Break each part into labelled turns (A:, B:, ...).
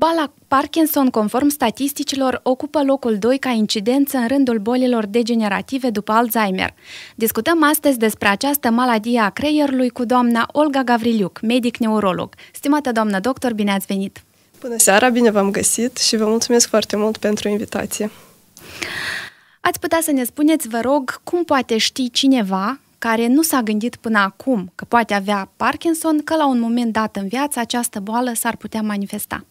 A: Bala Parkinson, conform statisticilor, ocupă locul 2 ca incidență în rândul bolilor degenerative după Alzheimer. Discutăm astăzi despre această maladie a creierului cu doamna Olga Gavriliuc, medic-neurolog. Stimată doamnă doctor, bine ați venit!
B: Bună seara, bine v-am găsit și vă mulțumesc foarte mult pentru invitație.
A: Ați putea să ne spuneți, vă rog, cum poate ști cineva care nu s-a gândit până acum că poate avea Parkinson, că la un moment dat în viață această boală s-ar putea manifesta.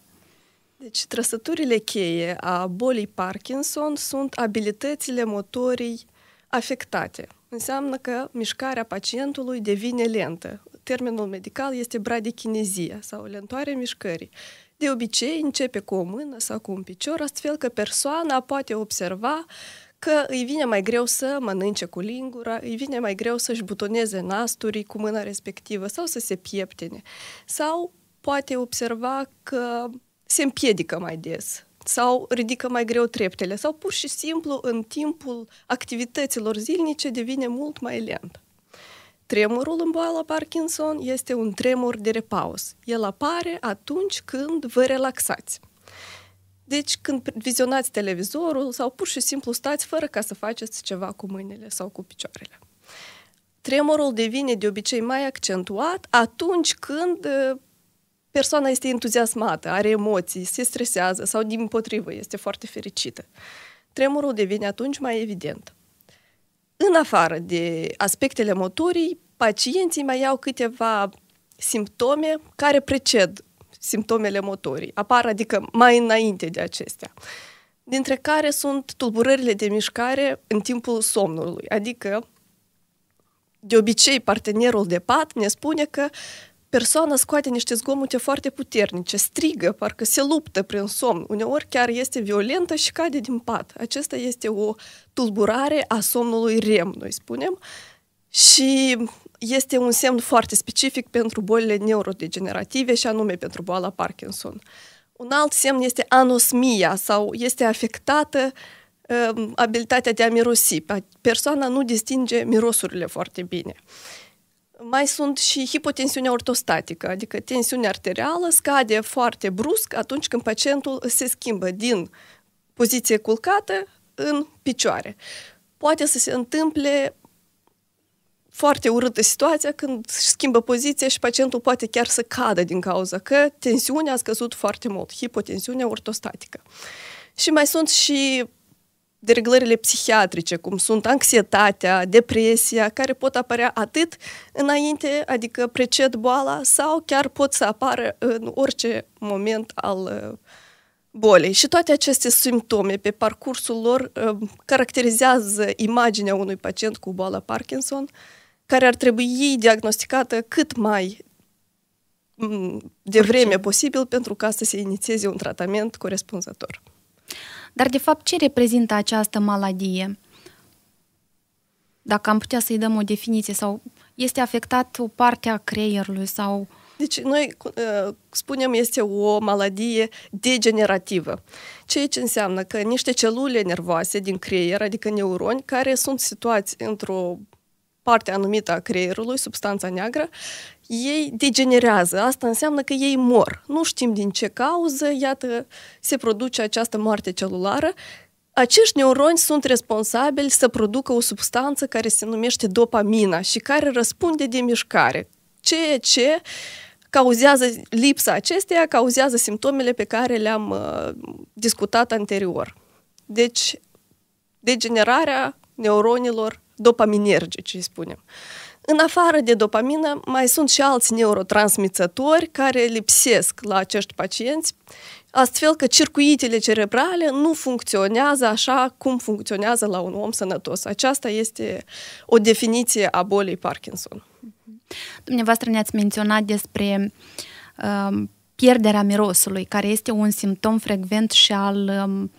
B: Deci, trăsăturile cheie a bolii Parkinson sunt abilitățile motorii afectate. Înseamnă că mișcarea pacientului devine lentă. Termenul medical este bradikinezia sau lentoare mișcării. De obicei, începe cu o mână sau cu un picior, astfel că persoana poate observa uh, că îi vine mai greu să mănânce cu lingura, îi vine mai greu să-și butoneze nasturii cu mâna respectivă sau să se pieptene. Sau poate observa că se împiedică mai des sau ridică mai greu treptele sau pur și simplu în timpul activităților zilnice devine mult mai lent. Tremurul în boala Parkinson este un tremur de repaus. El apare atunci când vă relaxați. Deci când vizionați televizorul sau pur și simplu stați fără ca să faceți ceva cu mâinile sau cu picioarele. Tremorul devine de obicei mai accentuat atunci când uh, persoana este entuziasmată, are emoții, se stresează sau din potrivă este foarte fericită. Tremurul devine atunci mai evident. În afară de aspectele motorii, pacienții mai au câteva simptome care preced simptomele motorii. Apar, adică, mai înainte de acestea dintre care sunt tulburările de mișcare în timpul somnului. Adică, de obicei, partenerul de pat ne spune că persoana scoate niște zgomote foarte puternice, strigă, parcă se luptă prin somn, uneori chiar este violentă și cade din pat. Acesta este o tulburare a somnului REM, noi spunem, și este un semn foarte specific pentru bolile neurodegenerative și anume pentru boala Parkinson. Un alt semn este anosmia sau este afectată uh, abilitatea de a mirosi. Persoana nu distinge mirosurile foarte bine. Mai sunt și hipotensiunea ortostatică, adică tensiunea arterială scade foarte brusc atunci când pacientul se schimbă din poziție culcată în picioare. Poate să se întâmple foarte urâtă situația când schimbă poziția și pacientul poate chiar să cadă din cauza că tensiunea a scăzut foarte mult, hipotensiunea ortostatică. Și mai sunt și dereglările psihiatrice, cum sunt anxietatea, depresia, care pot apărea atât înainte, adică preced boala, sau chiar pot să apară în orice moment al uh, bolii. Și toate aceste simptome pe parcursul lor uh, caracterizează imaginea unui pacient cu boala Parkinson, care ar trebui diagnosticată cât mai mm, de vreme posibil pentru ca să se inițieze un tratament corespunzător.
A: Dar, de fapt, ce reprezintă această maladie? Dacă am putea să-i dăm o definiție sau este afectat o parte a creierului sau... Deci noi uh, spunem este
B: o maladie degenerativă, ceea ce înseamnă că niște celule nervoase din creier, adică neuroni, care sunt situați într-o partea anumită a creierului, substanța neagră, ei degenerează. Asta înseamnă că ei mor. Nu știm din ce cauză, iată, se produce această moarte celulară. Acești neuroni sunt responsabili să producă o substanță care se numește dopamina și care răspunde de mișcare, ceea ce cauzează lipsa acesteia, cauzează simptomele pe care le-am uh, discutat anterior. Deci, degenerarea neuronilor dopaminergice, spunem. În afară de dopamină, mai sunt și alți neurotransmițători care lipsesc la acești pacienți, astfel că circuitele cerebrale nu funcționează așa cum funcționează la un om sănătos. Aceasta este o definiție a bolii Parkinson.
A: Dumneavoastră ne-ați menționat despre um, pierderea mirosului, care este un simptom frecvent și al um,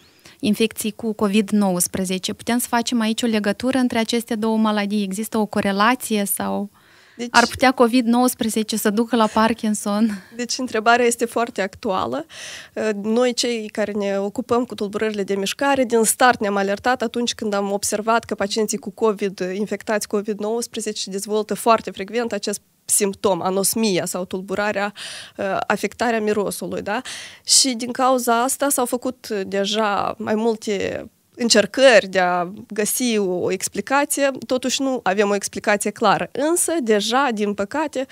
A: infecții cu COVID-19. Putem să facem aici o legătură între aceste două maladii? Există o corelație sau... Deci, Ar putea COVID-19 să ducă la Parkinson?
B: Deci întrebarea este foarte actuală. Uh, noi, cei care ne ocupăm cu tulburările de mișcare, din start ne-am alertat atunci când am observat că pacienții cu COVID, infectați COVID-19, dezvoltă foarte frecvent acest simptom, anosmia sau tulburarea, uh, afectarea mirosului. Da? Și din cauza asta s-au făcut deja mai multe încercări de a găsi o explicație, totuși nu avem o explicație clară. Însă, deja, din păcate,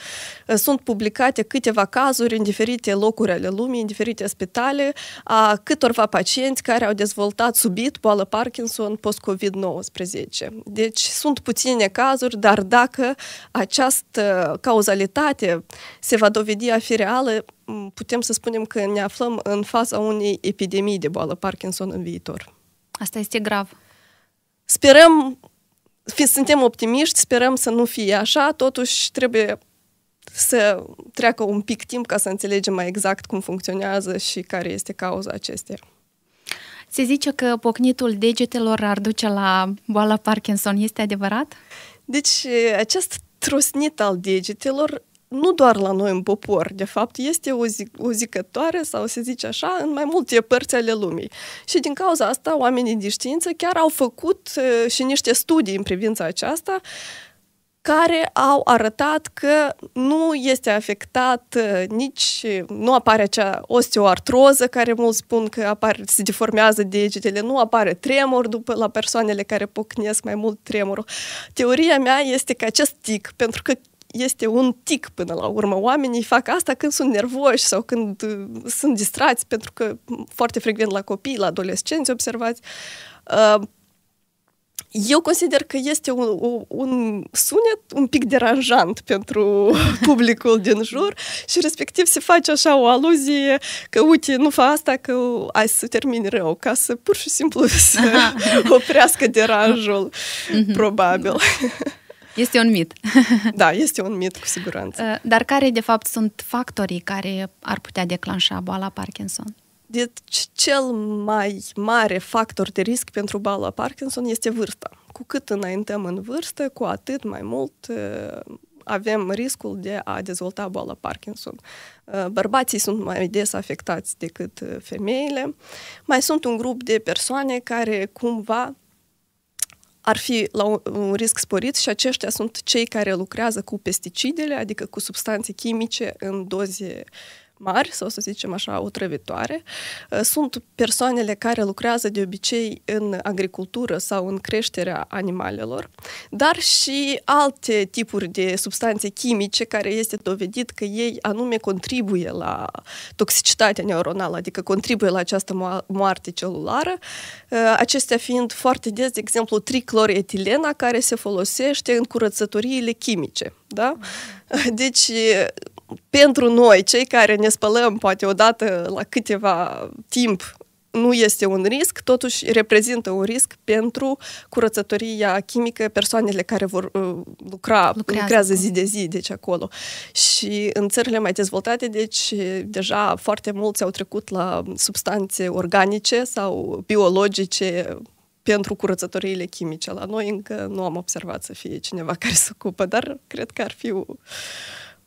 B: ă, sunt publicate câteva cazuri în diferite locuri ale lumii, în diferite spitale, a câtorva pacienți care au dezvoltat subit boală Parkinson post-COVID-19. Deci, sunt puține cazuri, dar dacă această cauzalitate se va dovedi a fi reală, putem să spunem că ne aflăm în faza unei epidemii de boală Parkinson în viitor. Asta este grav. Sperăm, fi, suntem optimiști, sperăm să nu fie așa, totuși trebuie să treacă un pic timp ca să înțelegem mai exact cum funcționează și care este cauza acesteia.
A: Se zice că pocnitul degetelor ar duce la boala Parkinson. Este adevărat? Deci, acest
B: trosnit al degetelor nu doar la noi în popor, de fapt, este o, zi, o zicătoare, sau se zice așa, în mai multe părți ale lumii. Și din cauza asta, oamenii de știință chiar au făcut și niște studii în privința aceasta, care au arătat că nu este afectat nici, nu apare acea osteoartroză care mulți spun că apare, se deformează degetele, nu apare tremur după la persoanele care pocnesc mai mult tremurul. Teoria mea este că acest tic, pentru că este un tic până la urmă. Oamenii fac asta când sunt nervoși sau când uh, sunt distrați, pentru că foarte frecvent la copii, la adolescenți observați. Uh, eu consider că este un, un sunet un pic deranjant pentru publicul din jur și respectiv se face așa o aluzie că uite, nu fa asta că ai să termini rău, ca să pur și simplu să oprească deranjul, mhm. probabil. Da. Este un mit. da, este un mit, cu siguranță. Uh,
A: dar care, de fapt, sunt factorii care ar putea declanșa boala Parkinson? Deci, cel mai mare factor de risc pentru
B: boala Parkinson este vârsta. Cu cât înaintăm în vârstă, cu atât mai mult uh, avem riscul de a dezvolta boala Parkinson. Uh, bărbații sunt mai des afectați decât femeile. Mai sunt un grup de persoane care cumva ar fi la un risc sporit și aceștia sunt cei care lucrează cu pesticidele, adică cu substanțe chimice în doze uh, mari sau să zicem așa otrăvitoare, uh, sunt persoanele care lucrează de obicei în agricultură sau în creșterea animalelor, dar și alte tipuri de substanțe chimice care este dovedit că ei anume contribuie la toxicitatea neuronală, adică contribuie la această moarte celulară, uh, acestea fiind foarte des, de exemplu, tricloretilena care se folosește în curățătoriile chimice. Da? Mm. Deci pentru noi, cei care ne spălăm poate odată la câteva timp, nu este un risc, totuși reprezintă un risc pentru curățătoria chimică, persoanele care vor uh, lucra, lucrează, lucrează zi de zi, deci acolo. Și în țările mai dezvoltate, deci deja foarte mulți au trecut la substanțe organice sau biologice pentru curățătoriile chimice. La noi încă nu am observat să fie cineva care se ocupă, dar cred că ar fi o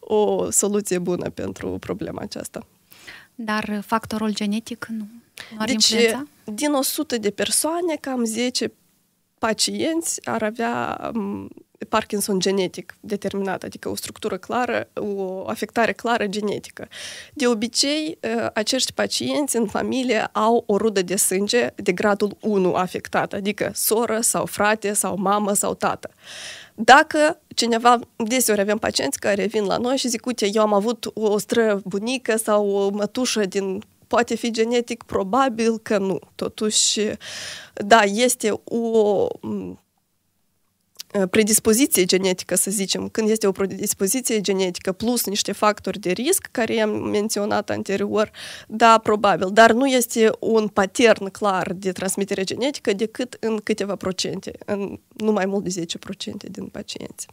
B: o soluție bună pentru problema aceasta. Dar factorul genetic nu are deci, influența? din 100 de persoane, cam 10 pacienți ar avea Parkinson genetic determinat, adică o structură clară, o afectare clară genetică. De obicei, ă, acești pacienți în familie au o rudă de sânge de gradul 1 afectată, adică soră sau frate sau mamă sau tată. Dacă cineva, deseori avem pacienți care vin la noi și zic, uite, eu am avut o stră bunică sau o mătușă din poate fi genetic, probabil că nu. Totuși, da, este o predispoziție genetică, să zicem, când este o predispoziție genetică plus niște factori de risc, care i-am menționat anterior, da, probabil, dar nu este un patern clar de transmitere genetică decât în câteva procente, în nu mai mult de 10% din pacienți.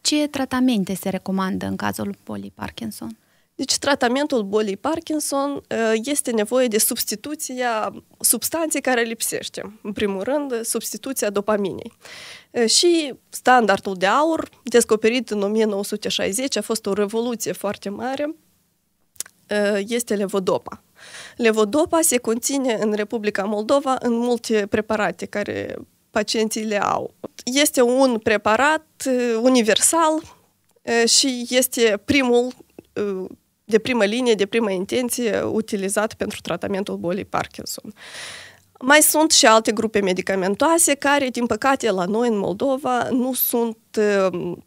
A: Ce tratamente se recomandă în cazul bolii Parkinson?
B: Deci tratamentul bolii Parkinson ă, este nevoie de substituția substanței care lipsește. În primul rând, substituția dopaminei. Ă, și standardul de aur, descoperit în 1960, a fost o revoluție foarte mare, ă, este levodopa. Levodopa se conține în Republica Moldova în multe preparate care pacienții le au. Este un preparat universal și este primul de primă linie, de primă intenție, utilizat pentru tratamentul bolii Parkinson. Mai sunt și alte grupe medicamentoase care, din păcate, la noi în Moldova nu sunt um,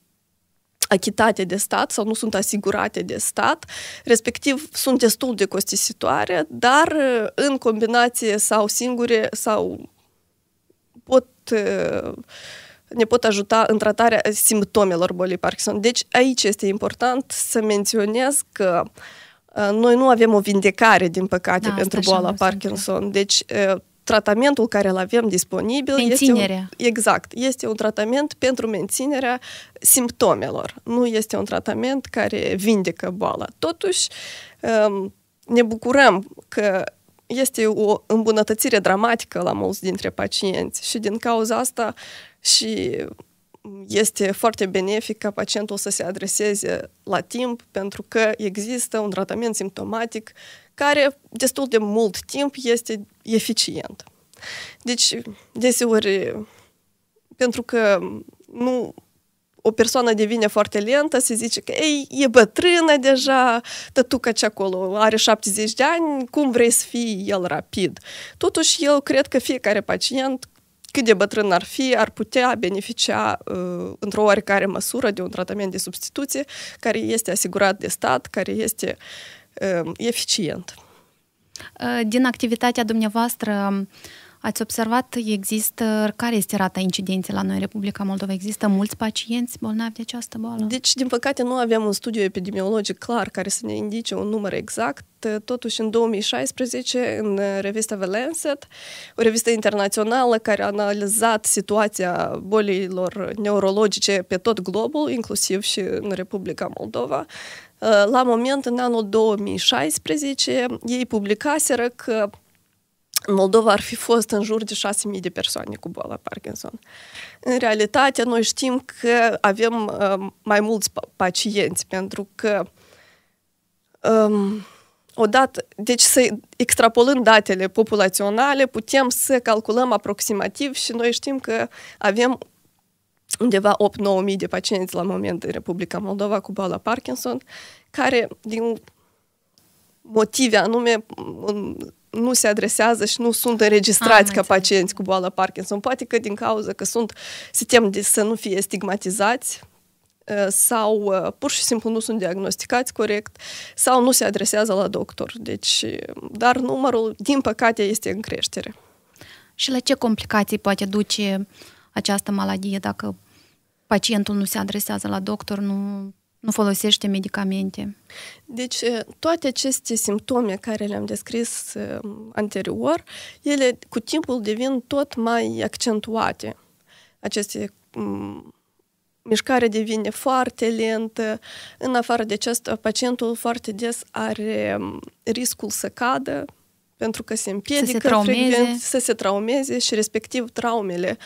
B: achitate de stat sau nu sunt asigurate de stat, respectiv sunt destul de costisitoare, dar uh, în combinație sau singure sau pot uh, ne pot ajuta în tratarea simptomelor bolii Parkinson. Deci aici este important să menționez că uh, noi nu avem o vindecare, din păcate, da, pentru boala Parkinson. Deci uh, tratamentul care îl avem disponibil Menținerea. este un, exact, este un tratament pentru menținerea simptomelor. Nu este un tratament care vindecă boala. Totuși, um, ne bucurăm că este o îmbunătățire dramatică la mulți dintre pacienți și din cauza asta și mm, este foarte benefic ca pacientul să se adreseze la timp pentru că există un tratament simptomatic care destul de mult timp este eficient. Deci, deseori, pentru că mm, nu o persoană devine foarte lentă, se zice că ei, e bătrână deja, tătuca ce acolo are 70 de ani, cum vrei să fii el rapid? Totuși, eu cred că fiecare pacient cât de bătrân ar fi, ar putea beneficia uh, într-o oarecare măsură de un tratament de substituție care este asigurat de stat, care este uh, eficient.
A: Uh, din activitatea dumneavoastră, um, Ați observat, există, care este rata incidenței la noi în Republica Moldova? Există mulți pacienți bolnavi de această boală? Deci,
B: din păcate, nu avem un studiu epidemiologic clar care să ne indice un număr exact. Totuși, în 2016, în revista The Lancet, o revistă internațională care a analizat situația bolilor neurologice pe tot globul, inclusiv și în Republica Moldova, la moment, în anul 2016, ei publicaseră că în Moldova ar fi fost în jur de 6.000 de persoane cu boala Parkinson. În realitate, noi știm că avem uh, mai mulți pacienți, pentru că um, odată, deci să extrapolând datele populaționale, putem să calculăm aproximativ și noi știm că avem undeva 8 9000 de pacienți la moment în Republica Moldova cu boala Parkinson, care din motive anume nu se adresează și nu sunt înregistrați Am ca pacienți cu boală Parkinson. Poate că din cauza că sunt, se tem de să nu fie stigmatizați uh, sau uh, pur și simplu nu sunt diagnosticați corect sau nu se adresează la doctor.
A: Deci, dar numărul, din păcate, este în creștere. Și la ce complicații poate duce această maladie dacă pacientul nu se adresează la doctor, nu nu folosește medicamente. Deci, eh, toate aceste simptome
B: care le-am descris eh, anterior, ele cu timpul devin tot mai accentuate. Aceste mm, mișcare devine foarte lentă. În afară de aceasta, pacientul foarte des are mm, riscul să cadă pentru că se împiedică să se traumeze, frecvent, să se traumeze și respectiv traumele,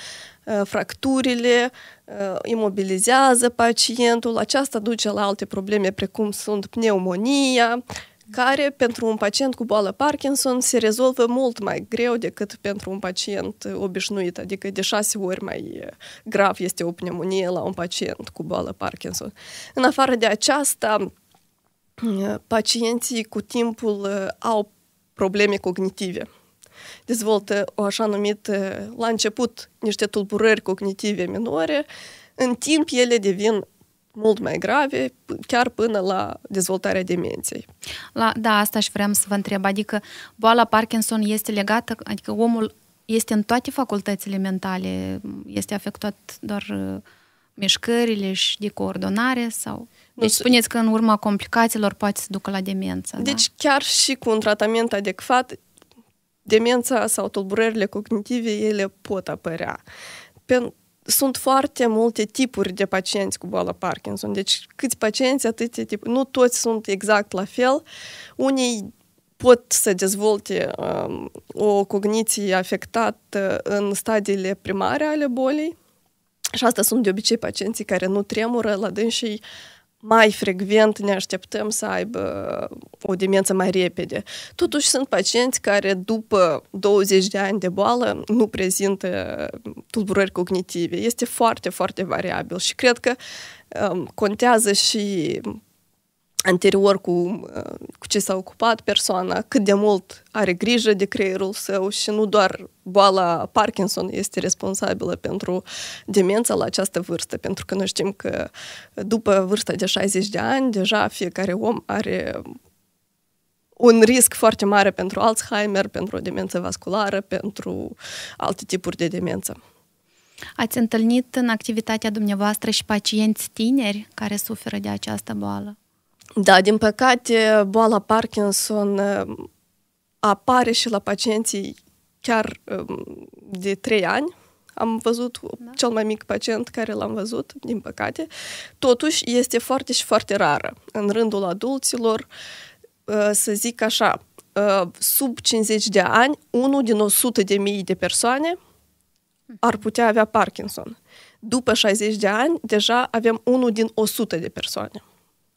B: eh, fracturile, Uh, imobilizează pacientul, aceasta duce la alte probleme precum sunt pneumonia, care pentru un pacient cu boală Parkinson se rezolvă mult mai greu decât pentru un pacient obișnuit, adică de șase ori mai uh, grav este o pneumonie la un pacient cu boală Parkinson. În afară de aceasta, uh, pacienții cu timpul au probleme cognitive dezvoltă uh, o așa numită, uh, la început, niște tulburări cognitive minore, în timp ele devin
A: mult mai grave, chiar până la dezvoltarea demenței. La, da, asta și vreau să vă întreb. Adică boala Parkinson este legată, adică omul este în toate facultățile mentale, este afectat doar uh, mișcările și de coordonare sau... Deci spuneți că în urma complicațiilor poate să ducă la demență. Deci da? chiar și
B: cu un tratament adecvat demența sau tulburările cognitive, ele pot apărea. Pen- sunt foarte multe tipuri de pacienți cu boala Parkinson. Deci câți pacienți, atâtea tipuri. Nu toți sunt exact la fel. Unii pot să dezvolte um, o cogniție afectată în stadiile primare ale bolii. Și asta sunt de obicei pacienții care nu tremură, la dânsii mai frecvent ne așteptăm să aibă uh, o demență mai repede. Totuși sunt pacienți care după 20 de ani de boală nu prezintă tulburări cognitive. Este foarte, foarte variabil și cred că um, contează și anterior cu, uh, cu ce s-a ocupat persoana, cât de mult are grijă de creierul său și nu doar boala Parkinson este responsabilă pentru demența la această vârstă, pentru că noi știm că după vârsta de 60 de ani, deja fiecare om are un risc foarte mare pentru Alzheimer, pentru o demență vasculară, pentru alte tipuri de demență.
A: Ați întâlnit în activitatea dumneavoastră și pacienți tineri care suferă de această boală? Da, din păcate, boala Parkinson
B: uh, apare și la pacienții chiar um, de 3 ani. Am văzut da. cel mai mic pacient care l-am văzut, din păcate. Totuși, este foarte și foarte rară. În rândul adulților, uh, să zic așa, uh, sub 50 de ani, unul din 100 de mii de persoane ar putea avea Parkinson. După 60 de ani, deja avem unul din 100 de persoane.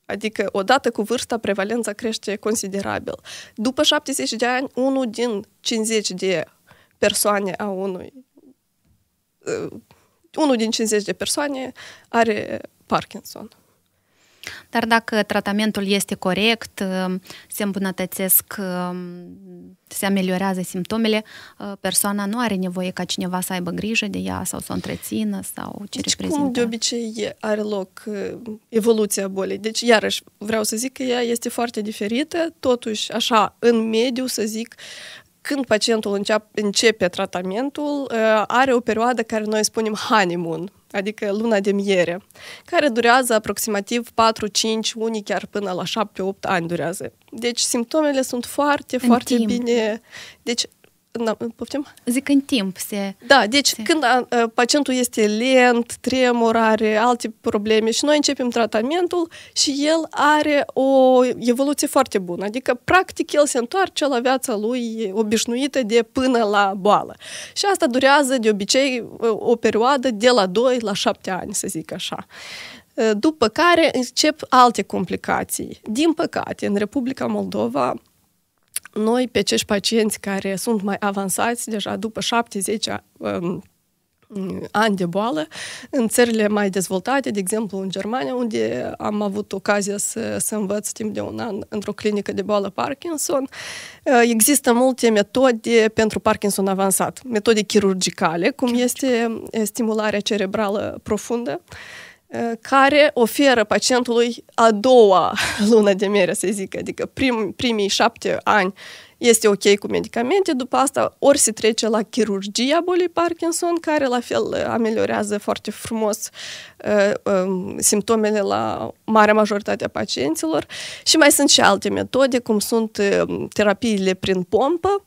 B: Adică, odată cu vârsta, prevalența crește considerabil. După 70 de ani, unul din 50 de persoane a unui... Uh, unul din 50 de persoane are Parkinson. Uh,
A: dar dacă tratamentul este corect, uh, se îmbunătățesc, uh, se ameliorează simptomele, uh, persoana nu are nevoie ca cineva să aibă grijă de ea sau să o întrețină sau ce deci reprezintă. cum de
B: obicei are loc evoluția bolii? Deci, iarăși, vreau să zic că ea este foarte diferită, totuși, așa, în mediu, să zic, când pacientul începe, începe tratamentul, are o perioadă care noi spunem honeymoon, adică luna de miere, care durează aproximativ 4-5, unii chiar până la 7-8 ani durează. Deci simptomele sunt foarte, în foarte timp. bine. Deci Na, poftim? Zic în timp se... Da, deci se... când a, a, pacientul este lent, tremur, are alte probleme și noi începem tratamentul și el are o evoluție foarte bună. Adică, practic, el se întoarce la viața lui obișnuită de până la boală. Și asta durează, de obicei, o perioadă de la 2 la 7 ani, să zic așa după care încep alte complicații. Din păcate, în Republica Moldova, noi pe acești pacienți care sunt mai avansați, deja după 70 um, ani de boală, în țările mai dezvoltate, de exemplu în Germania, unde am avut ocazia să, să învăț timp de un an într-o clinică de boală Parkinson, uh, există multe metode pentru Parkinson avansat, metode chirurgicale, cum este stimularea cerebrală profundă, care oferă pacientului a doua lună de mere, să zic, adică prim, primii șapte ani este ok cu medicamente, după asta ori se trece la chirurgia bolii Parkinson, care la fel ameliorează foarte frumos uh, uh, simptomele la marea majoritate a pacienților și mai sunt și alte metode, cum sunt uh, terapiile prin pompă,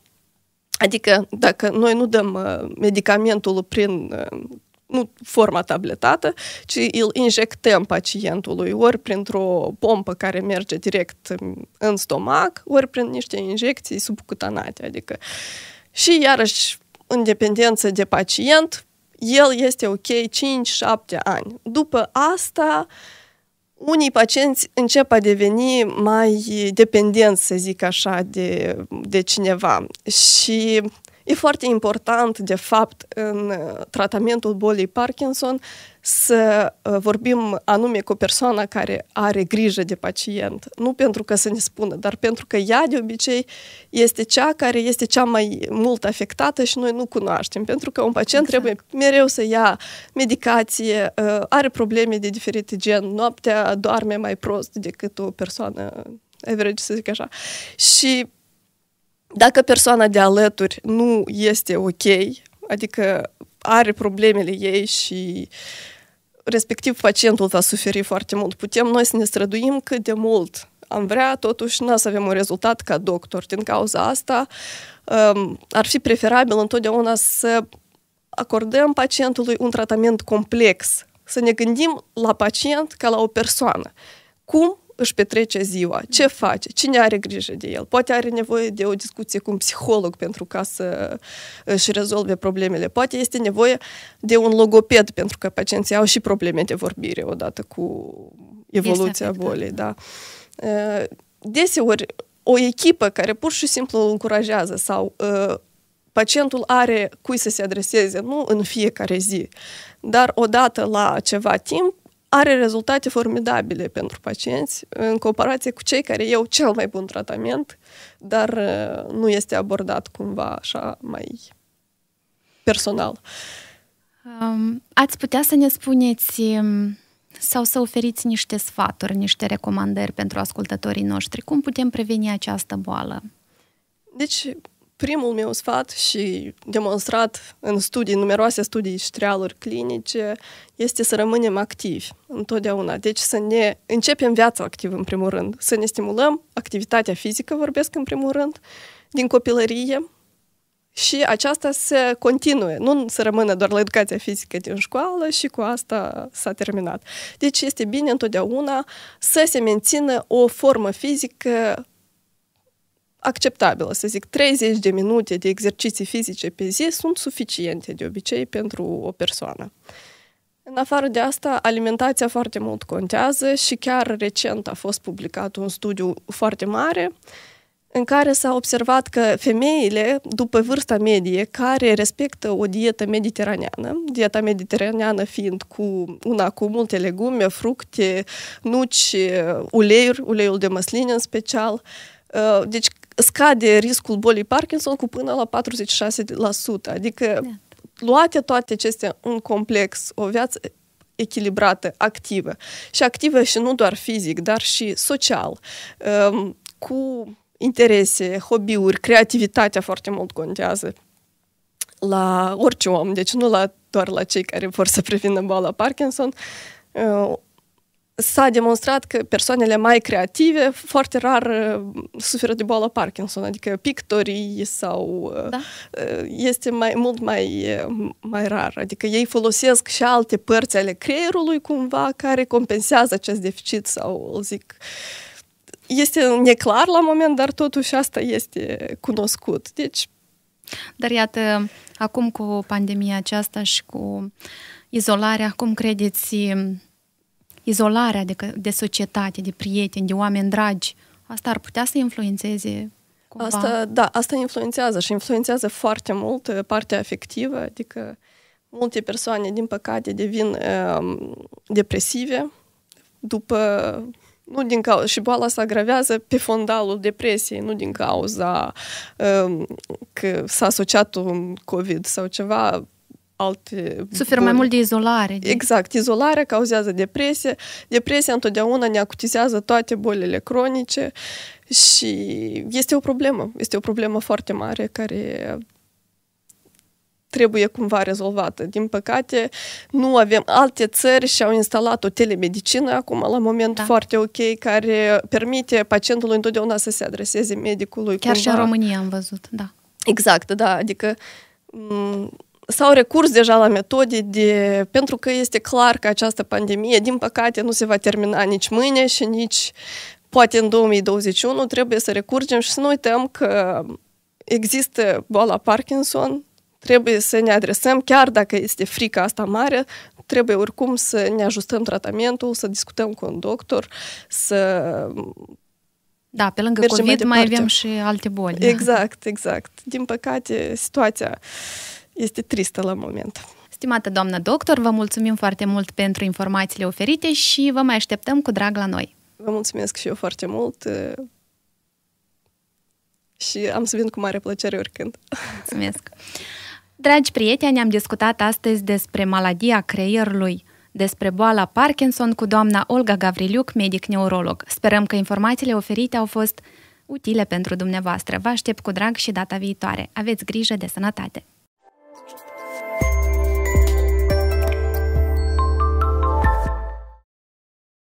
B: Adică dacă noi nu dăm uh, medicamentul prin uh, nu forma tabletată, ci îl injectăm pacientului ori printr-o pompă care merge direct în stomac, ori prin niște injecții subcutanate. Adică și iarăși, în dependență de pacient, el este ok 5-7 ani. După asta, unii pacienți încep a deveni mai dependenți, să zic așa, de, de cineva. Și E foarte important, de fapt, în uh, tratamentul bolii Parkinson să uh, vorbim anume cu persoana care are grijă de pacient. Nu pentru că să ne spună, dar pentru că ea, de obicei, este cea care este cea mai mult afectată și noi nu cunoaștem. Pentru că un pacient exact. trebuie mereu să ia medicație, uh, are probleme de diferite gen, noaptea doarme mai prost decât o persoană average, să zic așa. Și dacă persoana de alături nu este ok, adică are problemele ei și respectiv pacientul va suferi foarte mult, putem noi să ne străduim cât de mult am vrea, totuși nu să avem un rezultat ca doctor. Din cauza asta um, ar fi preferabil întotdeauna să acordăm pacientului un tratament complex, să ne gândim la pacient ca la o persoană. Cum își petrece ziua, ce face, cine are grijă de el. Poate are nevoie de o discuție cu un psiholog pentru ca să își rezolve problemele. Poate este nevoie de un logoped pentru că pacienții au și probleme de vorbire odată cu
A: evoluția bolii.
B: Da. da. Uh, deseori, o echipă care pur și simplu îl încurajează sau uh, pacientul are cui să se adreseze, nu în fiecare zi, dar odată la ceva timp are rezultate formidabile pentru pacienți în comparație cu cei care iau cel mai bun tratament, dar uh, nu este abordat cumva așa mai personal.
A: Um, ați putea să ne spuneți um, sau să oferiți niște sfaturi, niște recomandări pentru ascultătorii noștri? Cum putem preveni această boală?
B: Deci, primul meu sfat și demonstrat în studii, numeroase studii și trealuri clinice, este să rămânem activi întotdeauna. Deci să ne începem viața activ în primul rând, să ne stimulăm activitatea fizică, vorbesc în primul rând, din copilărie, și aceasta se continue, nu să rămână doar la educația fizică din școală și cu asta s-a terminat. Deci este bine întotdeauna să se mențină o formă fizică acceptabilă, să zic, 30 de minute de exerciții fizice pe zi sunt suficiente de obicei pentru o persoană. În afară de asta, alimentația foarte mult contează și chiar recent a fost publicat un studiu foarte mare în care s-a observat că femeile, după vârsta medie, care respectă o dietă mediteraneană, dieta mediteraneană fiind cu una cu multe legume, fructe, nuci, uleiuri, uleiul de măsline în special, uh, deci scade riscul bolii Parkinson cu până la 46%. Adică da. luate toate acestea în complex, o viață echilibrată, activă. Și activă și nu doar fizic, dar și social, um, cu interese, hobby-uri, creativitatea foarte mult contează la orice om, deci nu la, doar la cei care vor să prevină boala Parkinson, uh, s-a demonstrat că persoanele mai creative foarte rar uh, suferă de boala Parkinson, adică pictorii sau uh, da. Uh, este mai, mult mai, mai rar. Adică ei folosesc și alte părți ale creierului cumva care compensează acest deficit sau, îl zic, este neclar la moment, dar totuși asta
A: este cunoscut. Deci... Dar iată, acum cu pandemia aceasta și cu izolarea, cum credeți izolarea de, de societate, de prieteni, de oameni dragi, asta ar putea să influențeze cumva? Asta,
B: da, asta influențează și influențează foarte mult uh, partea afectivă, adică multe persoane, din păcate, devin uh, depresive după nu din cauza, și boala se agravează pe fondalul depresiei, nu din cauza um, că s-a asociat un COVID sau ceva, alte... Uh, Suferă mai mult
A: de izolare.
B: De... Exact, izolarea cauzează depresie. Depresia întotdeauna ne acutizează toate bolile cronice și este o problemă. Este o problemă foarte mare care trebuie cumva rezolvată. Din păcate, nu avem alte țări și au instalat o telemedicină acum la moment da. foarte ok, care permite pacientului întotdeauna să se adreseze medicului. Chiar cumva. și în România
A: am văzut, da.
B: Exact, da, adică m- s-au recurs deja la metode de, pentru că este clar că această pandemie, din păcate, nu se va termina nici mâine și nici poate în 2021 trebuie să recurgem și să nu uităm că există boala Parkinson, trebuie să ne adresăm, chiar dacă este frica asta mare, trebuie oricum să ne ajustăm tratamentul, să discutăm cu un doctor, să da, pe lângă Mergem COVID mai, mai avem și
A: alte boli.
B: Da. Exact, exact. Din păcate, situația este tristă la moment.
A: Stimată doamnă doctor, vă mulțumim foarte mult pentru informațiile oferite și vă mai așteptăm cu drag la noi.
B: Vă mulțumesc și eu foarte mult uh, și
A: am să vin cu mare plăcere oricând. Mulțumesc! Dragi prieteni, am discutat astăzi despre maladia creierului, despre boala Parkinson cu doamna Olga Gavriliuc, medic-neurolog. Sperăm că informațiile oferite au fost utile pentru dumneavoastră. Vă aștept cu drag și data viitoare. Aveți grijă de sănătate!